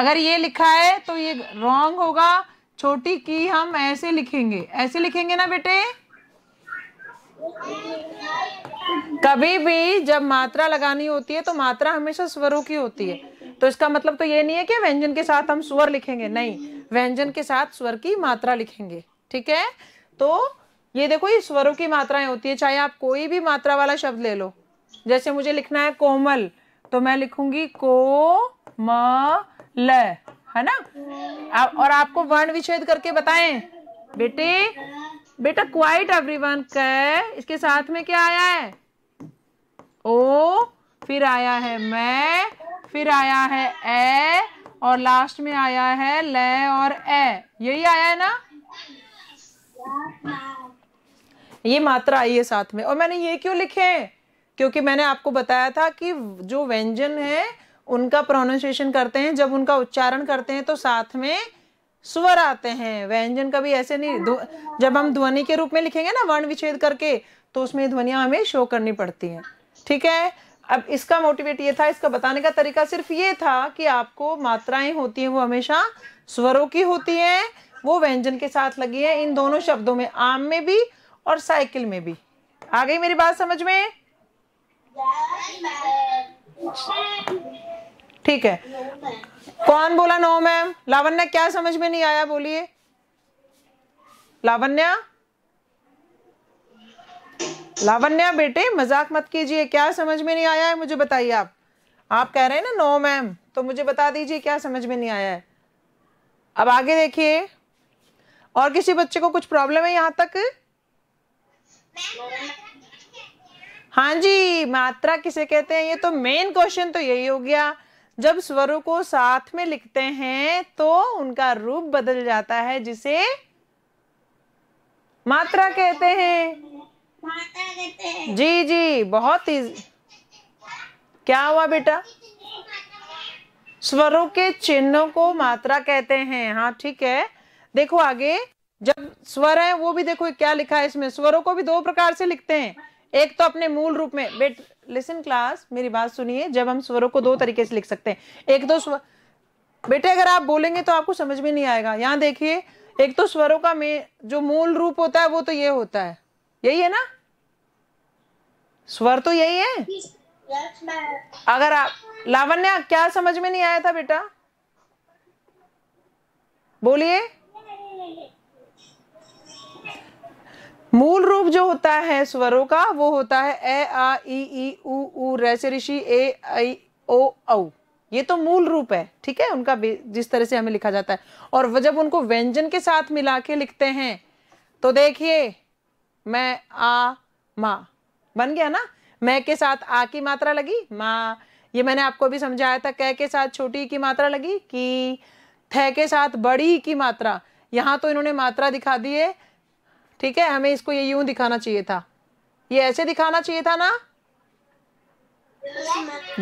अगर ये लिखा है तो ये रॉन्ग होगा छोटी की हम ऐसे लिखेंगे ऐसे लिखेंगे ना बेटे कभी भी जब मात्रा लगानी होती है तो मात्रा हमेशा स्वरों की होती है तो इसका मतलब तो ये नहीं है कि व्यंजन के साथ हम स्वर लिखेंगे नहीं व्यंजन के साथ स्वर की मात्रा लिखेंगे ठीक है तो ये देखो ये स्वरों की मात्राएं होती है चाहे आप कोई भी मात्रा वाला शब्द ले लो जैसे मुझे लिखना है कोमल तो मैं लिखूंगी को म ल है ना और आपको वर्ण विच्छेद करके बताएं बेटे बेटा क्वाइट एवरीवन क इसके साथ में क्या आया है ओ फिर आया है मैं फिर आया है ए और लास्ट में आया है ल और ए यही आया है ना ये मात्रा आई है साथ में और मैंने ये क्यों लिखे क्योंकि मैंने आपको बताया था कि जो व्यंजन है उनका प्रोनाउंसिएशन करते हैं जब उनका उच्चारण करते हैं तो साथ में स्वर आते हैं व्यंजन कभी ऐसे नहीं जब हम ध्वनि के रूप में लिखेंगे ना वर्ण विच्छेद करके तो उसमें ध्वनियां हमें शो करनी पड़ती हैं ठीक है अब इसका मोटिवेट ये था इसका बताने का तरीका सिर्फ ये था कि आपको मात्राएं होती हैं वो हमेशा स्वरों की होती हैं वो व्यंजन के साथ लगी है इन दोनों शब्दों में आम में भी और साइकिल में भी आ गई मेरी बात समझ में ठीक है कौन बोला नो मैम लावण्या क्या समझ में नहीं आया बोलिए लावण्या लावण्या बेटे मजाक मत कीजिए क्या समझ में नहीं आया है मुझे बताइए आप आप कह रहे हैं ना नो मैम तो मुझे बता दीजिए क्या समझ में नहीं आया है अब आगे देखिए और किसी बच्चे को कुछ प्रॉब्लम है यहां तक हाँ जी मात्रा किसे कहते हैं ये तो मेन क्वेश्चन तो यही हो गया जब स्वरों को साथ में लिखते हैं तो उनका रूप बदल जाता है जिसे मात्रा कहते हैं जी जी बहुत ही क्या हुआ बेटा स्वरों के चिन्हों को मात्रा कहते हैं हाँ ठीक है देखो आगे जब स्वर है वो भी देखो क्या लिखा है इसमें स्वरों को भी दो प्रकार से लिखते हैं एक तो अपने मूल रूप में बेट लिसन क्लास मेरी बात सुनिए जब हम स्वरों को दो तरीके से लिख सकते हैं एक तो स्वर बेटे अगर आप बोलेंगे तो आपको समझ में नहीं आएगा यहाँ देखिए एक तो स्वरों का में जो मूल रूप होता है वो तो ये होता है यही है ना स्वर तो यही है अगर आप लावण्य क्या समझ में नहीं आया था बेटा बोलिए मूल रूप जो होता है स्वरों का वो होता है ए आ ई ई ऊ रैसे ऋषि ए आई ओ औ ये तो मूल रूप है ठीक है उनका जिस तरह से हमें लिखा जाता है और जब उनको व्यंजन के साथ मिला के लिखते हैं तो देखिए मैं आ माँ बन गया ना मैं के साथ आ की मात्रा लगी माँ ये मैंने आपको भी समझाया था कह के साथ छोटी की मात्रा लगी कि थ के साथ बड़ी की मात्रा यहाँ तो इन्होंने मात्रा दिखा दी है ठीक है हमें इसको ये यूं दिखाना चाहिए था ये ऐसे दिखाना चाहिए था ना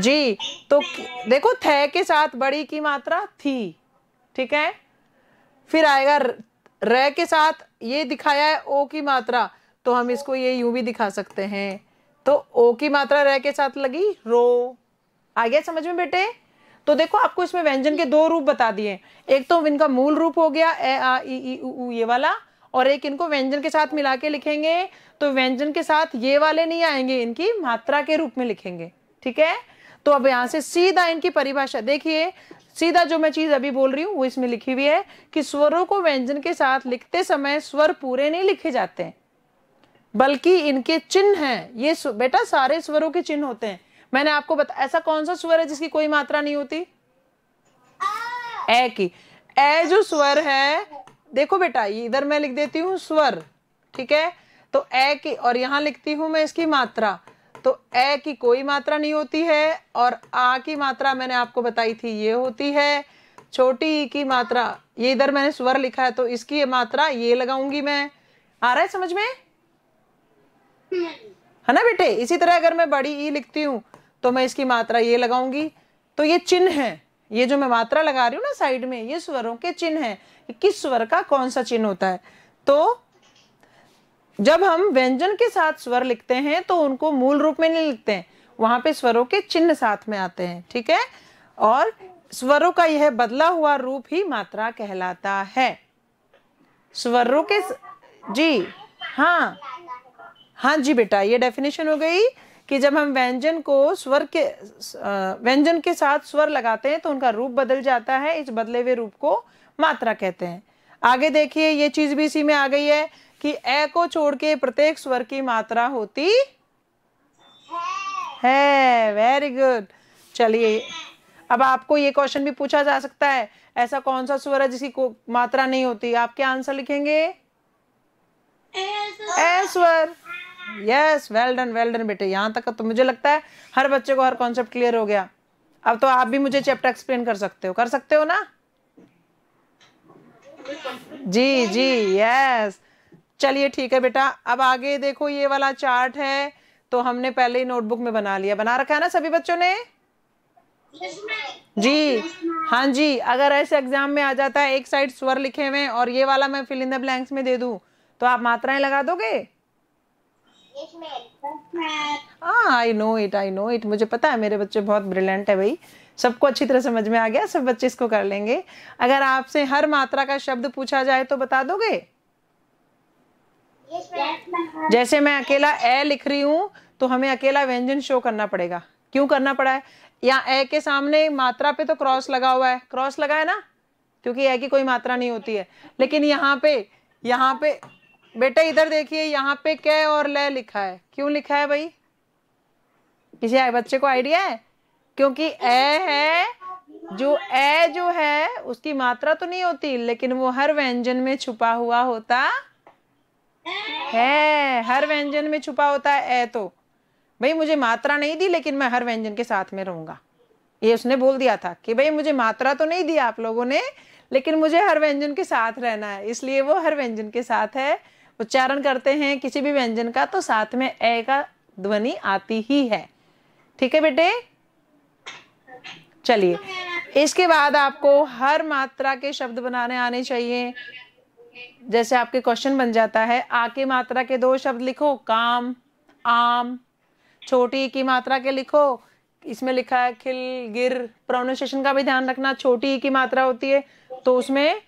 जी तो देखो थे के साथ बड़ी की मात्रा थी ठीक है फिर आएगा र के साथ ये दिखाया है ओ की मात्रा तो हम इसको ये यूं भी दिखा सकते हैं तो ओ की मात्रा र के साथ लगी रो आ गया समझ में बेटे तो देखो आपको इसमें व्यंजन के दो रूप बता दिए एक तो इनका मूल रूप हो गया ए आ ई ई उ ये वाला और एक इनको व्यंजन के साथ मिला के लिखेंगे तो व्यंजन के साथ ये वाले नहीं आएंगे इनकी मात्रा के रूप में लिखेंगे ठीक है तो अब यहां से सीधा इनकी परिभाषा देखिए सीधा जो मैं चीज अभी बोल रही हूँ वो इसमें लिखी हुई है कि स्वरों को व्यंजन के साथ लिखते समय स्वर पूरे नहीं लिखे जाते बल्कि इनके चिन्ह हैं ये बेटा सारे स्वरों के चिन्ह होते हैं मैंने आपको बता ऐसा कौन सा स्वर है जिसकी कोई मात्रा नहीं होती ए की ए जो स्वर है देखो बेटा इधर मैं लिख देती हूँ स्वर ठीक है तो ए की और यहाँ लिखती हूँ मैं इसकी मात्रा तो ए की कोई मात्रा नहीं होती है और आ की मात्रा मैंने आपको बताई थी ये होती है छोटी ई की मात्रा ये इधर मैंने स्वर लिखा है तो इसकी ये मात्रा ये लगाऊंगी मैं आ रहा है समझ में है ना बेटे इसी तरह अगर मैं बड़ी ई लिखती हूँ तो मैं इसकी मात्रा ये लगाऊंगी तो ये चिन्ह है ये जो मैं मात्रा लगा रही हूँ ना साइड में ये स्वरों के चिन्ह है किस स्वर का कौन सा चिन्ह होता है तो जब हम व्यंजन के साथ स्वर लिखते हैं तो उनको मूल रूप में नहीं लिखते हैं वहां पे स्वरों के चिन्ह साथ में आते हैं ठीक है और स्वरों का यह बदला हुआ रूप ही मात्रा कहलाता है स्वरों के स... जी हाँ हाँ जी बेटा ये डेफिनेशन हो गई कि जब हम व्यंजन को स्वर के व्यंजन के साथ स्वर लगाते हैं तो उनका रूप बदल जाता है इस बदले हुए रूप को मात्रा कहते हैं आगे देखिए ये चीज भी इसी में आ गई है कि ए को छोड़ के प्रत्येक स्वर की मात्रा होती है वेरी गुड चलिए अब आपको ये क्वेश्चन भी पूछा जा सकता है ऐसा कौन सा स्वर है जिसकी मात्रा नहीं होती आप क्या आंसर लिखेंगे ए स्वर yes well done well done बेटे यहाँ तक तो मुझे लगता है हर बच्चे को हर कॉन्सेप्ट क्लियर हो गया अब तो आप भी मुझे चैप्टर एक्सप्लेन कर सकते हो कर सकते हो ना जी जी यस चलिए ठीक है बेटा अब आगे देखो ये वाला चार्ट है तो हमने पहले ही नोटबुक में बना लिया बना रखा है ना सभी बच्चों ने जी हाँ जी अगर ऐसे एग्जाम में आ जाता है एक साइड स्वर लिखे हुए और ये वाला मैं फिल इन द ब्लैंक्स में दे दू तो आप मात्राएं लगा दोगे हाँ I know it I know it मुझे पता है मेरे बच्चे बहुत ब्रिलियंट है भाई सबको अच्छी तरह समझ में आ गया सब बच्चे इसको कर लेंगे अगर आपसे हर मात्रा का शब्द पूछा जाए तो बता दोगे yes, जैसे मैं अकेला ए लिख रही हूँ तो हमें अकेला व्यंजन शो करना पड़ेगा क्यों करना पड़ा है या ए के सामने मात्रा पे तो क्रॉस लगा हुआ है क्रॉस लगा है ना क्योंकि ए की कोई मात्रा नहीं होती है लेकिन यहाँ पे यहाँ पे बेटा इधर देखिए यहाँ पे कै और ले लिखा है क्यों लिखा है भाई किसी आए बच्चे को आइडिया है क्योंकि ए है जो ए जो है उसकी मात्रा तो नहीं होती लेकिन वो हर व्यंजन में छुपा हुआ होता है हर व्यंजन में छुपा होता है ए तो भाई मुझे मात्रा नहीं दी लेकिन मैं हर व्यंजन के साथ में रहूंगा ये उसने बोल दिया था कि भाई मुझे मात्रा तो नहीं दी आप लोगों ने लेकिन मुझे हर व्यंजन के साथ रहना है इसलिए वो हर व्यंजन के साथ है उच्चारण करते हैं किसी भी व्यंजन का तो साथ में ए का ध्वनि आती ही है ठीक है बेटे चलिए इसके बाद आपको हर मात्रा के शब्द बनाने आने चाहिए जैसे आपके क्वेश्चन बन जाता है आ की मात्रा के दो शब्द लिखो काम आम छोटी की मात्रा के लिखो इसमें लिखा है खिल गिर प्रोनाउंसिएशन का भी ध्यान रखना छोटी की मात्रा होती है तो उसमें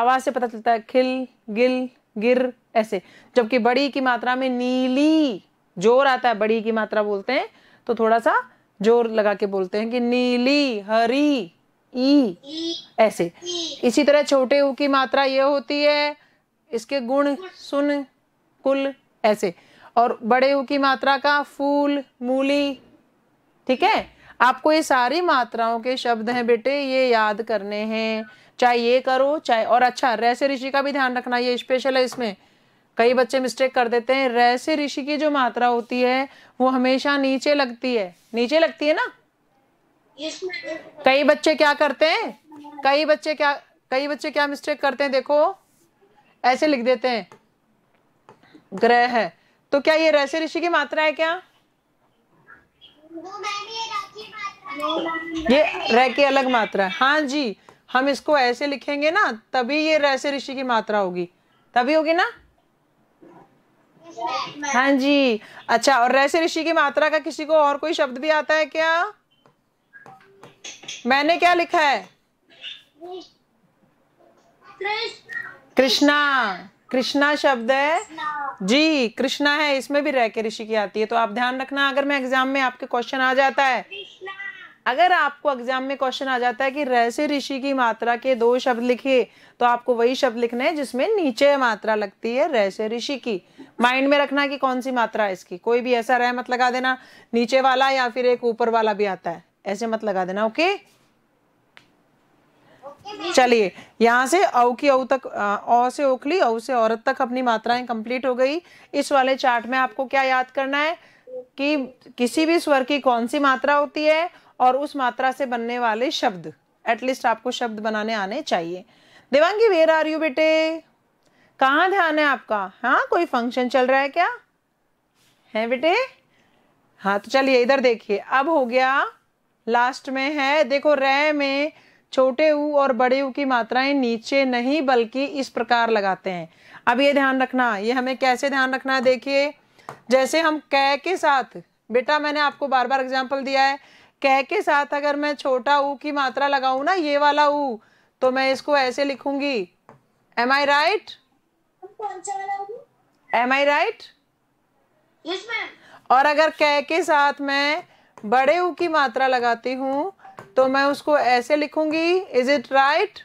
आवाज से पता चलता है खिल गिल गिर ऐसे जबकि बड़ी की मात्रा में नीली जोर आता है बड़ी की मात्रा बोलते हैं तो थोड़ा सा जोर लगा के बोलते हैं कि नीली हरी ई ऐसे इसी तरह छोटे ऊ की मात्रा यह होती है इसके गुण सुन कुल ऐसे और बड़े ऊ की मात्रा का फूल मूली ठीक है आपको ये सारी मात्राओं के शब्द हैं बेटे ये याद करने हैं चाहे ये करो चाहे और अच्छा रैसे ऋषि का भी ध्यान रखना ये स्पेशल है इसमें कई बच्चे मिस्टेक कर देते हैं र ऋषि की जो मात्रा होती है वो हमेशा नीचे लगती है नीचे लगती है ना कई बच्चे क्या करते हैं कई बच्चे क्या कई बच्चे क्या मिस्टेक करते हैं देखो ऐसे लिख देते हैं ग्रह है तो क्या ये रहस्य ऋषि की मात्रा है क्या ये रह की अलग मात्रा है हाँ जी हम इसको ऐसे लिखेंगे ना तभी ये रहस्य ऋषि की मात्रा होगी तभी होगी ना हाँ जी अच्छा और रैसे ऋषि की मात्रा का किसी को और कोई शब्द भी आता है क्या मैंने क्या लिखा है कृष्णा कृष्णा शब्द है जी कृष्णा है इसमें भी रह के ऋषि की आती है तो आप ध्यान रखना अगर मैं एग्जाम में आपके क्वेश्चन आ जाता है अगर आपको एग्जाम में क्वेश्चन आ जाता है कि रहस्य ऋषि की मात्रा के दो शब्द लिखिए तो आपको वही शब्द लिखना है जिसमें नीचे मात्रा लगती है रहस्य ऋषि की माइंड में रखना कि कौन सी मात्रा है इसकी कोई भी ऐसा रह मत लगा देना नीचे वाला या फिर एक ऊपर वाला भी आता है ऐसे मत लगा देना ओके चलिए यहाँ से औ की औ तक औ से ओखली औ से औरत तक अपनी मात्राएं कंप्लीट हो गई इस वाले चार्ट में आपको क्या याद करना है कि किसी भी स्वर की कौन सी मात्रा होती है और उस मात्रा से बनने वाले शब्द एटलीस्ट आपको शब्द बनाने आने चाहिए देवांगी वेर आर यू बेटे कहाँ ध्यान है आपका हाँ कोई फंक्शन चल रहा है क्या है बेटे हाँ तो चलिए इधर देखिए अब हो गया लास्ट में है देखो रे में छोटे ऊ और बड़े ऊ की मात्राएं नीचे नहीं बल्कि इस प्रकार लगाते हैं अब ये ध्यान रखना ये हमें कैसे ध्यान रखना है देखिए जैसे हम कै के साथ बेटा मैंने आपको बार बार एग्जाम्पल दिया है कह के साथ अगर मैं छोटा ऊ की मात्रा लगाऊ ना ये वाला ऊ तो मैं इसको ऐसे लिखूंगी am I right am I right और अगर कह के साथ मैं बड़े ऊ की मात्रा लगाती हूँ तो मैं उसको ऐसे लिखूंगी इज इट राइट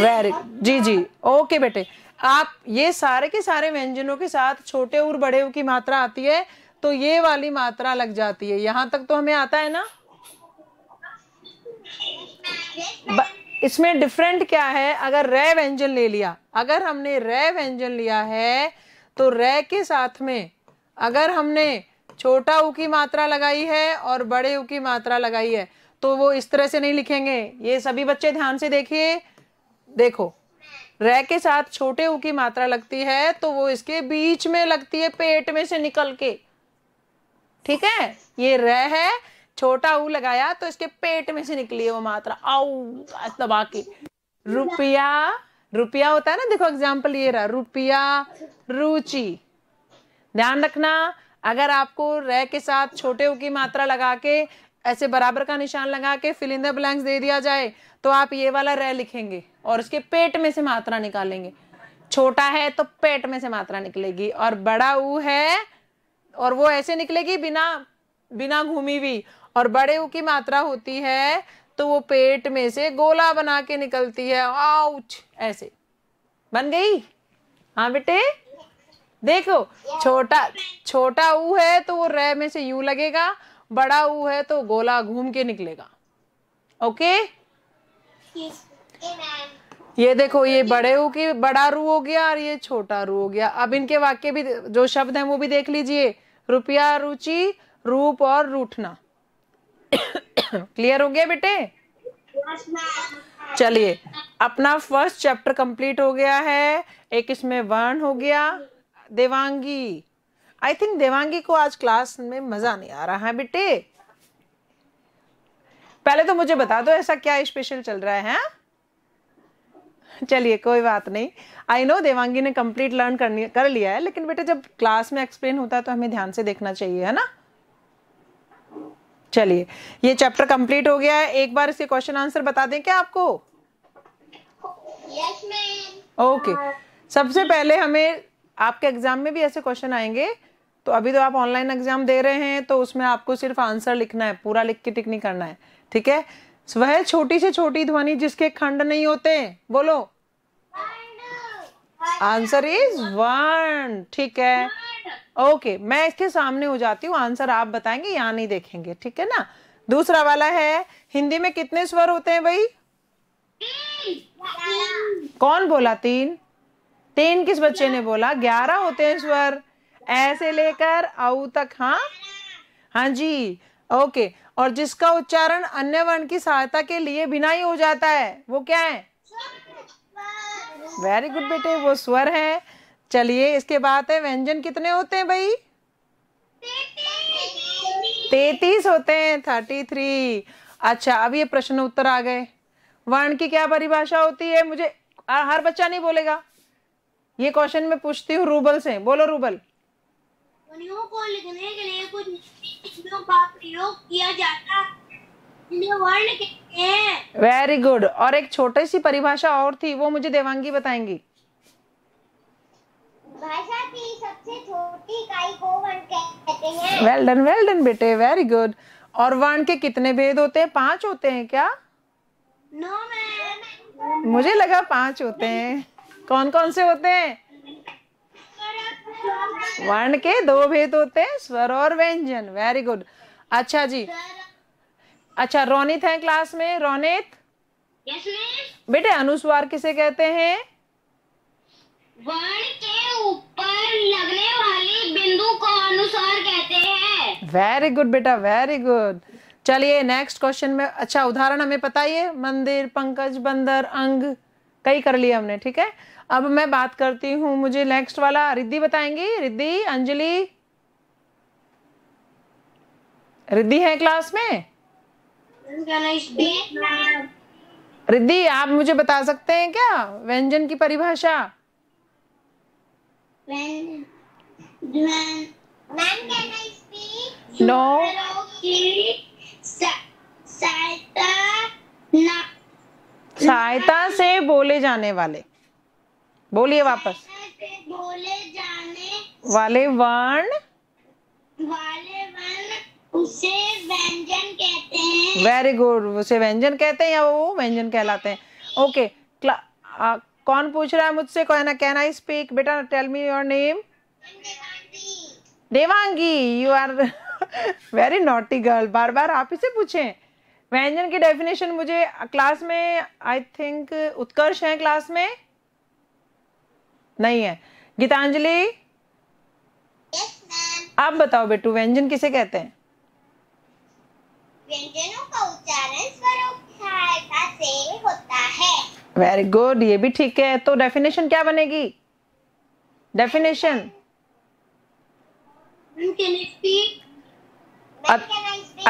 वेरी जी जी ओके बेटे आप ये सारे के सारे व्यंजनों के साथ छोटे और बड़े की मात्रा आती है तो ये वाली मात्रा लग जाती है यहां तक तो हमें आता है ना इसमें डिफरेंट क्या है अगर रे व्यंजन ले लिया अगर हमने रे व्यंजन लिया है तो रे के साथ में अगर हमने छोटा ऊ की मात्रा लगाई है और बड़े ऊ की मात्रा लगाई है तो वो इस तरह से नहीं लिखेंगे ये सभी बच्चे ध्यान से देखिए देखो रे के साथ छोटे ऊ की मात्रा लगती है तो वो इसके बीच में लगती है पेट में से निकल के ठीक है ये र है छोटा ऊ लगाया तो इसके पेट में से निकली है वो मात्रा आऊ दबा के रुपया रुपया होता है ना देखो एग्जाम्पल ये रहा रुपया रुचि ध्यान रखना अगर आपको र के साथ छोटे ऊ की मात्रा लगा के ऐसे बराबर का निशान लगा के फिलिंदर ब्लैंक ब्लैंक्स दे दिया जाए तो आप ये वाला र लिखेंगे और उसके पेट में से मात्रा निकालेंगे छोटा है तो पेट में से मात्रा निकलेगी और बड़ा ऊ है और वो ऐसे निकलेगी बिना बिना घूमी हुई और बड़े ऊ की मात्रा होती है तो वो पेट में से गोला बना के निकलती है आउच ऐसे बन गई हाँ बेटे देखो छोटा छोटा ऊ है तो वो रह में से यू लगेगा बड़ा ऊ है तो गोला घूम के निकलेगा ओके ये देखो ये बड़े ऊ की बड़ा रू हो गया और ये छोटा रू हो गया अब इनके वाक्य भी जो शब्द हैं वो भी देख लीजिए रुपया रुचि रूप और रूठना क्लियर हो गया बेटे चलिए अपना फर्स्ट चैप्टर कंप्लीट हो गया है एक इसमें वर्ण हो गया देवांगी आई थिंक देवांगी को आज क्लास में मजा नहीं आ रहा है बेटे पहले तो मुझे बता दो ऐसा क्या स्पेशल चल रहा है, हाँ? चलिए कोई बात नहीं आई नो देवांगी ने कंप्लीट लर्न कर लिया है लेकिन बेटा जब क्लास में एक्सप्लेन होता है तो हमें ध्यान से देखना चाहिए है ना चलिए ये चैप्टर कंप्लीट हो गया है एक बार इसके क्वेश्चन आंसर बता दें क्या आपको यस ओके okay. सबसे पहले हमें आपके एग्जाम में भी ऐसे क्वेश्चन आएंगे तो अभी तो आप ऑनलाइन एग्जाम दे रहे हैं तो उसमें आपको सिर्फ आंसर लिखना है पूरा लिख के टिक नहीं करना है ठीक है वह छोटी से छोटी ध्वनि जिसके खंड नहीं होते बोलो आंसर इज वन ठीक है ओके okay, मैं इसके सामने हो जाती हूँ आंसर आप बताएंगे यहाँ नहीं देखेंगे ठीक है ना दूसरा वाला है हिंदी में कितने स्वर होते हैं भाई कौन बोला तीन तीन किस बच्चे ने बोला ग्यारह होते हैं स्वर ऐसे लेकर औ तक हाँ हाँ जी ओके और जिसका उच्चारण अन्य वर्ण की सहायता के लिए बिना ही हो जाता है वो क्या है वेरी गुड बेटे वो स्वर है चलिए इसके बाद है व्यंजन कितने होते हैं भाई तैतीस होते हैं थर्टी थ्री अच्छा अब ये प्रश्न उत्तर आ गए वर्ण की क्या परिभाषा होती है मुझे आ, हर बच्चा नहीं बोलेगा ये क्वेश्चन मैं पूछती हूँ रूबल से बोलो रूबल को लिखने के लिए कुछ प्रयोग किया जाता वेरी गुड और एक छोटी सी परिभाषा और थी वो मुझे देवांगी बताएंगी भाषा की सबसे छोटी इकाई को वर्ण कहते हैं वेरी गुड और वर्ण के कितने भेद होते हैं पांच होते हैं क्या नो no, मैम मुझे लगा पांच होते हैं कौन कौन से होते हैं वर्ण के दो भेद होते हैं स्वर और व्यंजन वेरी गुड अच्छा जी अच्छा रोनित है क्लास में रोनित yes, बेटे अनुस्वार किसे कहते हैं वर्ण के ऊपर लगने वाली बिंदु को अनुस्वार कहते हैं वेरी गुड बेटा वेरी गुड चलिए नेक्स्ट क्वेश्चन में अच्छा उदाहरण हमें बताइए मंदिर पंकज बंदर अंग कई कर लिए हमने ठीक है अब मैं बात करती हूँ मुझे नेक्स्ट वाला रिद्धि बताएंगी रिद्धि अंजलि रिद्धि है क्लास में रिद्धि आप मुझे बता सकते हैं क्या व्यंजन की परिभाषा नो सहायता से बोले जाने वाले बोलिए वापस बोले जाने वाले वर्ण वाले वर्ण उसे व्यंजन कहते हैं वेरी गुड उसे व्यंजन कहते हैं या वो व्यंजन कहलाते हैं ओके okay. कौन पूछ रहा है मुझसे ना कैन आई स्पीक बेटा tell me your name Devangi you are very naughty girl बार बार आप ही से पूछें व्यंजन की डेफिनेशन मुझे क्लास में आई थिंक उत्कर्ष है क्लास में नहीं है गीतांजलि yes, आप बताओ बेटू व्यंजन किसे कहते हैं व्यंजनों का उच्चारण स्वरों सहायता से होता है वेरी गुड ये भी ठीक है तो डेफिनेशन क्या बनेगी डेफिनेशन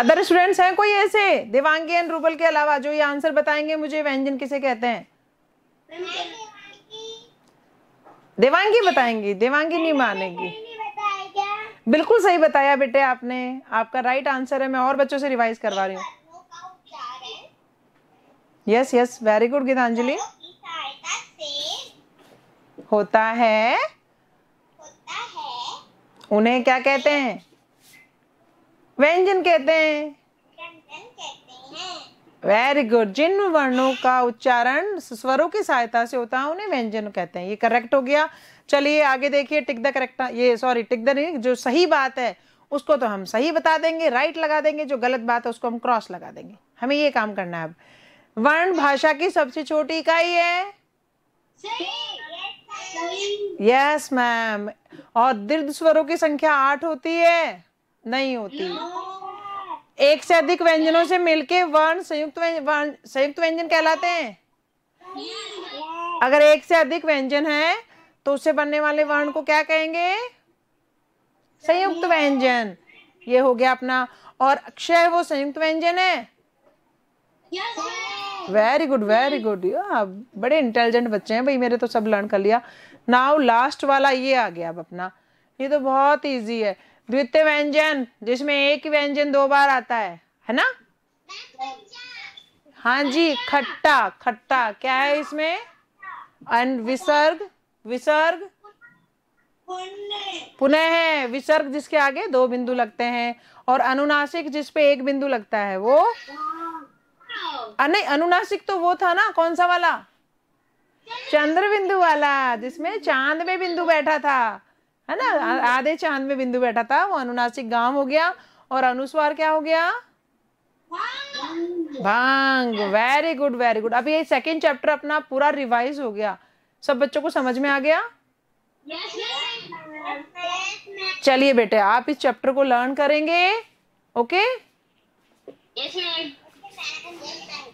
अदर स्टूडेंट्स हैं कोई ऐसे देवांगी एंड रूबल के अलावा जो ये आंसर बताएंगे मुझे व्यंजन किसे कहते हैं देवांगी बताएंगी देवांगी नहीं मानेगी बिल्कुल सही बताया बेटे आपने आपका राइट आंसर है मैं और बच्चों से रिवाइज करवा रही हूँ yes yes very good Geetanjali होता है उन्हें क्या कहते हैं व्यंजन कहते हैं वेरी गुड जिन वर्णों का उच्चारण स्वरों की सहायता से होता है उन्हें व्यंजन कहते हैं ये करेक्ट हो गया चलिए आगे देखिए टिक द करेक्ट ये सॉरी टिक द नहीं जो सही बात है उसको तो हम सही बता देंगे राइट लगा देंगे जो गलत बात है उसको हम क्रॉस लगा देंगे हमें ये काम करना है अब वर्ण भाषा की सबसे छोटी इकाई है यस मैम और दीर्घ स्वरों की संख्या आठ होती है नहीं होती एक से अधिक व्यंजनों से मिलके वर्ण संयुक्त वर्ण संयुक्त व्यंजन कहलाते हैं अगर एक से अधिक व्यंजन है तो उससे बनने वाले वर्ण को क्या कहेंगे संयुक्त व्यंजन ये हो गया अपना और अक्षय वो संयुक्त व्यंजन है वेरी गुड वेरी गुड बड़े इंटेलिजेंट बच्चे हैं भाई मेरे तो सब लर्न कर लिया नाउ लास्ट वाला ये आ गया अब अपना ये तो बहुत इजी है द्वितीय व्यंजन जिसमें एक ही व्यंजन दो बार आता है है ना हाँ जी खट्टा खट्टा क्या है इसमें अन विसर्ग विसर्ग पुनः है विसर्ग जिसके आगे दो बिंदु लगते हैं और अनुनासिक जिसपे एक बिंदु लगता है वो नहीं अनुनासिक तो वो था ना कौन सा वाला चंद्र बिंदु वाला जिसमें चांद में बिंदु बैठा था है ना आधे चांद में बिंदु बैठा था वो अनुनासिक गांव हो गया और अनुस्वार क्या हो गया भांग वेरी गुड वेरी गुड अब ये सेकेंड चैप्टर अपना पूरा रिवाइज हो गया सब बच्चों को समझ में आ गया चलिए बेटे आप इस चैप्टर को लर्न करेंगे ओके okay?